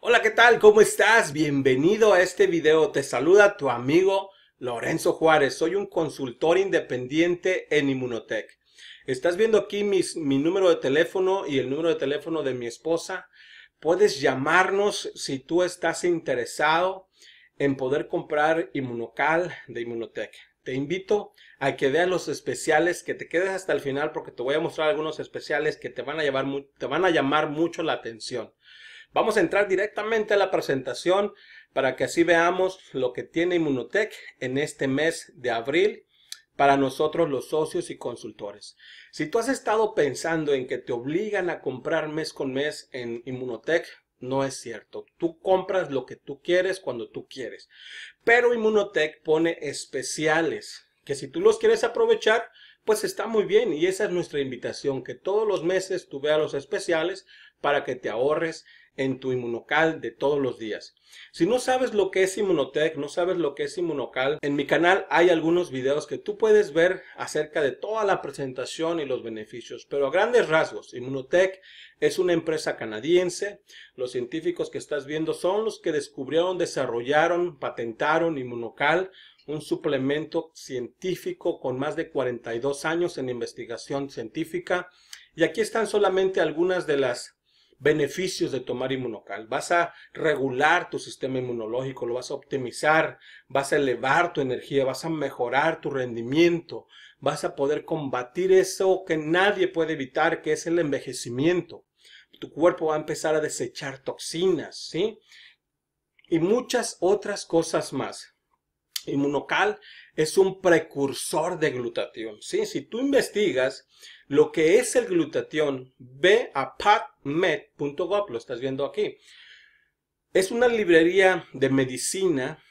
Hola, ¿qué tal? ¿Cómo estás? Bienvenido a este video. Te saluda tu amigo Lorenzo Juárez. Soy un consultor independiente en Inmunotech. Estás viendo aquí mi número de teléfono y el número de teléfono de mi esposa. Puedes llamarnos si tú estás interesado en poder comprar Immunocal de Inmunotech. Te invito a que veas los especiales, que te quedes hasta el final porque te voy a mostrar algunos especiales que te van a, llevar, te van a llamar mucho la atención. Vamos a entrar directamente a la presentación para que así veamos lo que tiene Inmunotech en este mes de abril para nosotros los socios y consultores. Si tú has estado pensando en que te obligan a comprar mes con mes en Inmunotech, no es cierto. Tú compras lo que tú quieres cuando tú quieres. Pero Inmunotech pone especiales que si tú los quieres aprovechar, pues está muy bien y esa es nuestra invitación, que todos los meses tú veas los especiales para que te ahorres en tu inmunocal de todos los días. Si no sabes lo que es Inmunotech, no sabes lo que es Inmunocal, en mi canal hay algunos videos que tú puedes ver acerca de toda la presentación y los beneficios, pero a grandes rasgos, Inmunotech es una empresa canadiense. Los científicos que estás viendo son los que descubrieron, desarrollaron, patentaron Inmunocal, un suplemento científico con más de 42 años en investigación científica. Y aquí están solamente algunas de las beneficios de tomar inmunocal. Vas a regular tu sistema inmunológico, lo vas a optimizar, vas a elevar tu energía, vas a mejorar tu rendimiento, vas a poder combatir eso que nadie puede evitar, que es el envejecimiento. Tu cuerpo va a empezar a desechar toxinas, ¿sí? Y muchas otras cosas más. Inmunocal es un precursor de glutatión, ¿sí? Si tú investigas, lo que es el glutatión, ve a e lo estás viendo aquí. Es una librería de medicina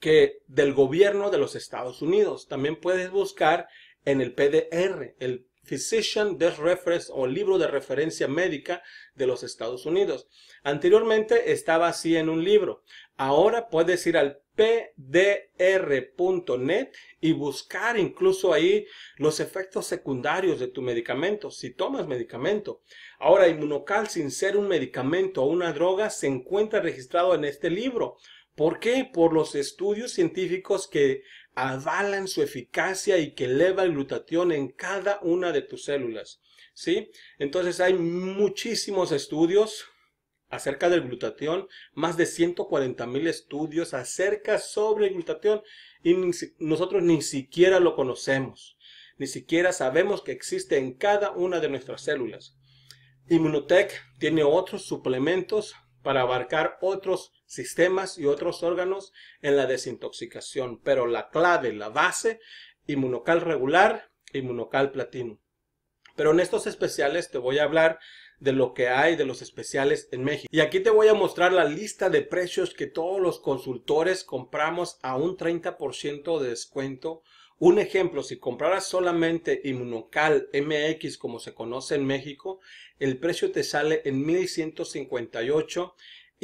que del gobierno de los Estados Unidos. También puedes buscar en el PDR, el Physician Reference o libro de referencia médica de los Estados Unidos. Anteriormente estaba así en un libro. Ahora puedes ir al pdr.net y buscar incluso ahí los efectos secundarios de tu medicamento, si tomas medicamento. Ahora, Inmunocal, sin ser un medicamento o una droga, se encuentra registrado en este libro. ¿Por qué? Por los estudios científicos que avalan su eficacia y que eleva el glutatión en cada una de tus células. ¿Sí? Entonces hay muchísimos estudios, acerca del glutatión, más de 140 mil estudios acerca sobre el glutatión y nosotros ni siquiera lo conocemos, ni siquiera sabemos que existe en cada una de nuestras células. Immunotech tiene otros suplementos para abarcar otros sistemas y otros órganos en la desintoxicación, pero la clave, la base, inmunocal regular, inmunocal platino. Pero en estos especiales te voy a hablar de lo que hay de los especiales en México. Y aquí te voy a mostrar la lista de precios que todos los consultores compramos a un 30% de descuento. Un ejemplo, si compraras solamente Inmunocal MX como se conoce en México, el precio te sale en 1158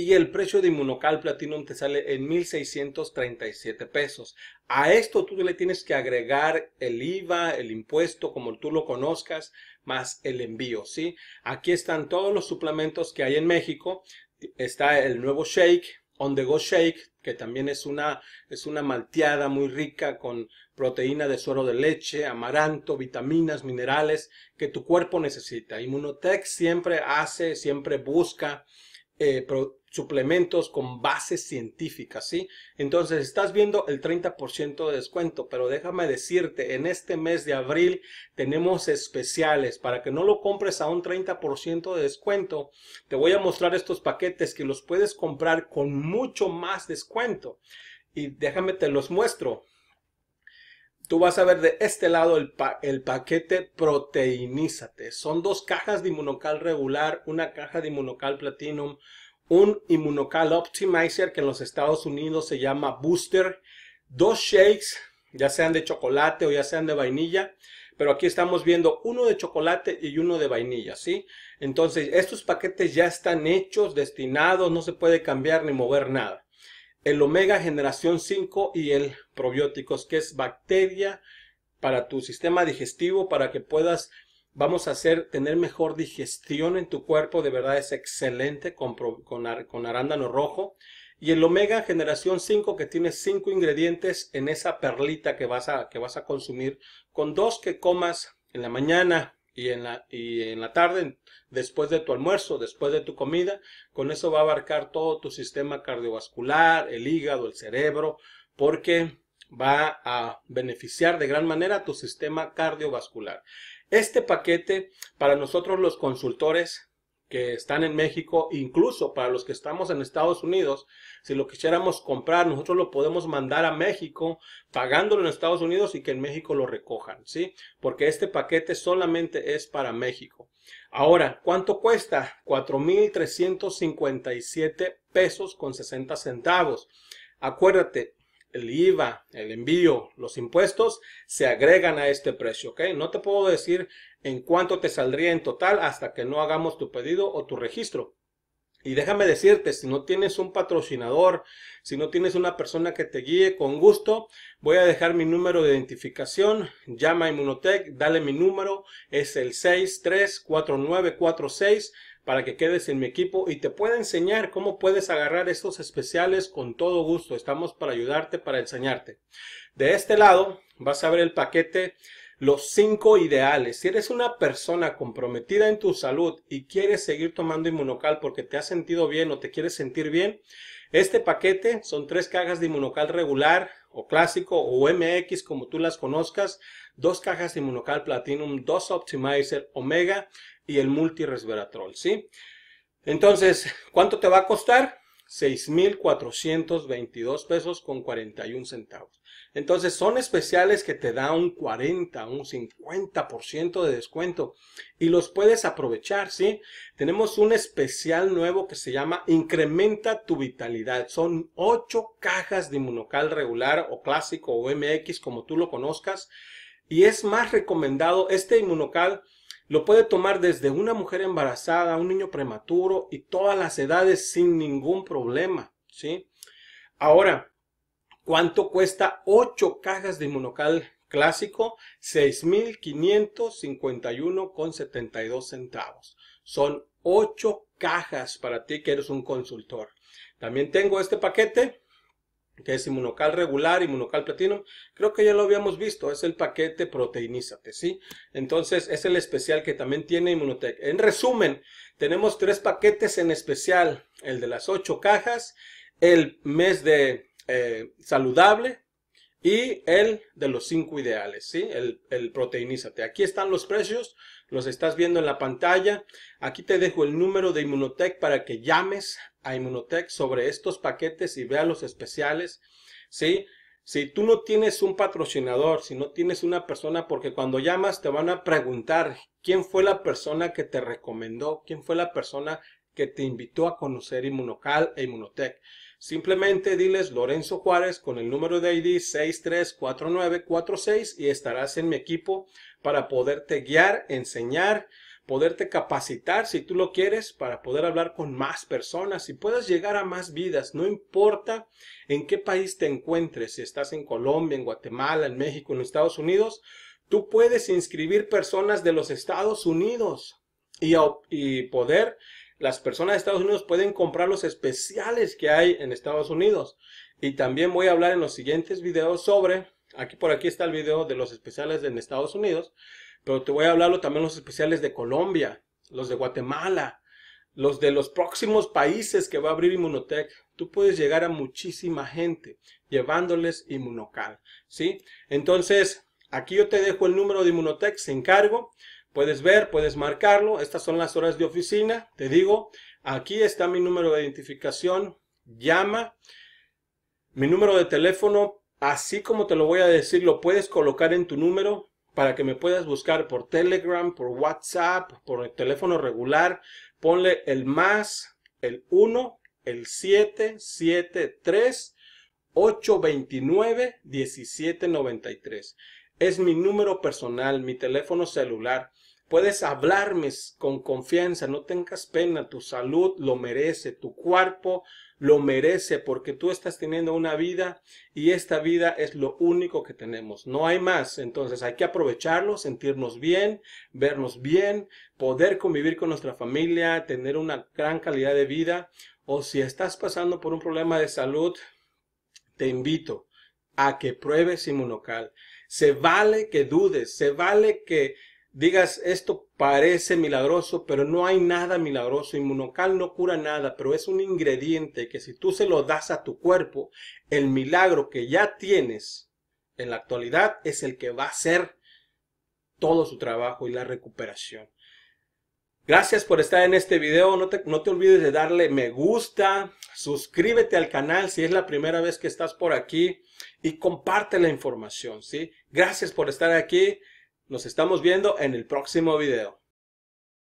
y el precio de Inmunocal Platinum te sale en 1,637 pesos. A esto tú le tienes que agregar el IVA, el impuesto, como tú lo conozcas, más el envío, ¿sí? Aquí están todos los suplementos que hay en México. Está el nuevo shake, On the Go Shake, que también es una, es una malteada muy rica con proteína de suero de leche, amaranto, vitaminas, minerales que tu cuerpo necesita. Inmunotech siempre hace, siempre busca eh, suplementos con bases científicas, ¿sí? Entonces estás viendo el 30% de descuento, pero déjame decirte, en este mes de abril tenemos especiales. Para que no lo compres a un 30% de descuento, te voy a mostrar estos paquetes que los puedes comprar con mucho más descuento. Y déjame te los muestro tú vas a ver de este lado el, paquete Proteinízate. Son dos cajas de inmunocal regular, una caja de inmunocal platinum, un inmunocal optimizer que en los Estados Unidos se llama Booster, dos shakes, ya sean de chocolate o ya sean de vainilla. Pero aquí estamos viendo uno de chocolate y uno de vainilla, ¿sí? Entonces, estos paquetes ya están hechos, destinados, no se puede cambiar ni mover nada el omega generación 5 y el probióticos, que es bacteria para tu sistema digestivo, para que puedas, vamos a hacer, tener mejor digestión en tu cuerpo, de verdad es excelente con, con, arándano rojo. Y el omega generación 5 que tiene 5 ingredientes en esa perlita que vas, a, que vas a consumir, con dos que comas en la mañana y en la, y en la tarde, después de tu almuerzo, después de tu comida, con eso va a abarcar todo tu sistema cardiovascular, el hígado, el cerebro, porque va a beneficiar de gran manera tu sistema cardiovascular. Este paquete para nosotros los consultores que están en México, incluso para los que estamos en Estados Unidos, si lo quisiéramos comprar, nosotros lo podemos mandar a México pagándolo en Estados Unidos y que en México lo recojan, ¿sí? Porque este paquete solamente es para México. Ahora, ¿cuánto cuesta? 4.357 pesos con 60 centavos. Acuérdate, el IVA, el envío, los impuestos, se agregan a este precio, ¿ok? No te puedo decir en cuánto te saldría en total hasta que no hagamos tu pedido o tu registro. Y déjame decirte, si no tienes un patrocinador, si no tienes una persona que te guíe, con gusto voy a dejar mi número de identificación. Llama a Inmunotech, dale mi número, es el 634946 para que quedes en mi equipo y te pueda enseñar cómo puedes agarrar estos especiales con todo gusto. Estamos para ayudarte, para enseñarte. De este lado vas a ver el paquete los cinco ideales. Si eres una persona comprometida en tu salud y quieres seguir tomando inmunocal porque te has sentido bien o te quieres sentir bien, este paquete son tres cajas de inmunocal regular o clásico o MX como tú las conozcas, dos cajas de inmunocal platinum, dos optimizer omega y el multiresveratrol, ¿sí? Entonces, ¿cuánto te va a costar? 6,422 pesos con 41 centavos. Entonces, son especiales que te da un 40, un 50% de descuento y los puedes aprovechar, ¿sí? Tenemos un especial nuevo que se llama Incrementa tu Vitalidad. Son 8 cajas de inmunocal regular o clásico o MX, como tú lo conozcas. Y es más recomendado este inmunocal lo puede tomar desde una mujer embarazada, un niño prematuro y todas las edades sin ningún problema, ¿sí? Ahora, ¿cuánto cuesta 8 cajas de inmunocal clásico? 6.551,72 centavos. Son 8 cajas para ti que eres un consultor. También tengo este paquete que es inmunocal regular, inmunocal platino, creo que ya lo habíamos visto, es el paquete proteinízate, ¿sí? Entonces, es el especial que también tiene Inmunotech. En resumen, tenemos tres paquetes en especial, el de las ocho cajas, el mes de eh, saludable y el de los cinco ideales, ¿sí? El, el proteinízate. Aquí están los precios, los estás viendo en la pantalla. Aquí te dejo el número de Inmunotech para que llames a Inmunotech sobre estos paquetes y vea los especiales. ¿sí? Si tú no tienes un patrocinador, si no tienes una persona, porque cuando llamas te van a preguntar quién fue la persona que te recomendó, quién fue la persona que te invitó a conocer Inmunocal e Inmunotech. Simplemente diles Lorenzo Juárez con el número de ID 634946 y estarás en mi equipo para poderte guiar, enseñar, poderte capacitar si tú lo quieres para poder hablar con más personas y puedas llegar a más vidas. No importa en qué país te encuentres, si estás en Colombia, en Guatemala, en México, en Estados Unidos, tú puedes inscribir personas de los Estados Unidos y, y poder las personas de Estados Unidos pueden comprar los especiales que hay en Estados Unidos. Y también voy a hablar en los siguientes videos sobre, aquí por aquí está el video de los especiales en Estados Unidos, pero te voy a hablar también los especiales de Colombia, los de Guatemala, los de los próximos países que va a abrir Inmunotech, tú puedes llegar a muchísima gente llevándoles Immunocal. ¿sí? Entonces, aquí yo te dejo el número de Inmunotech sin cargo. Puedes ver, puedes marcarlo. Estas son las horas de oficina. Te digo, aquí está mi número de identificación. Llama. Mi número de teléfono, así como te lo voy a decir, lo puedes colocar en tu número para que me puedas buscar por Telegram, por WhatsApp, por el teléfono regular. Ponle el más, el 1, el 773 829 1793. Es mi número personal, mi teléfono celular. Puedes hablarme con confianza, no tengas pena, tu salud lo merece, tu cuerpo lo merece porque tú estás teniendo una vida y esta vida es lo único que tenemos. No hay más. Entonces hay que aprovecharlo, sentirnos bien, vernos bien, poder convivir con nuestra familia, tener una gran calidad de vida. O si estás pasando por un problema de salud, te invito a que pruebes inmunocal. Se vale que dudes, se vale que digas esto parece milagroso, pero no hay nada milagroso. Inmunocal no cura nada, pero es un ingrediente que si tú se lo das a tu cuerpo, el milagro que ya tienes en la actualidad es el que va a ser todo su trabajo y la recuperación. Gracias por estar en este video. No te, olvides de darle me gusta, suscríbete al canal si es la primera vez que estás por aquí y comparte la información, ¿sí? Gracias por estar aquí. Nos estamos viendo en el próximo video.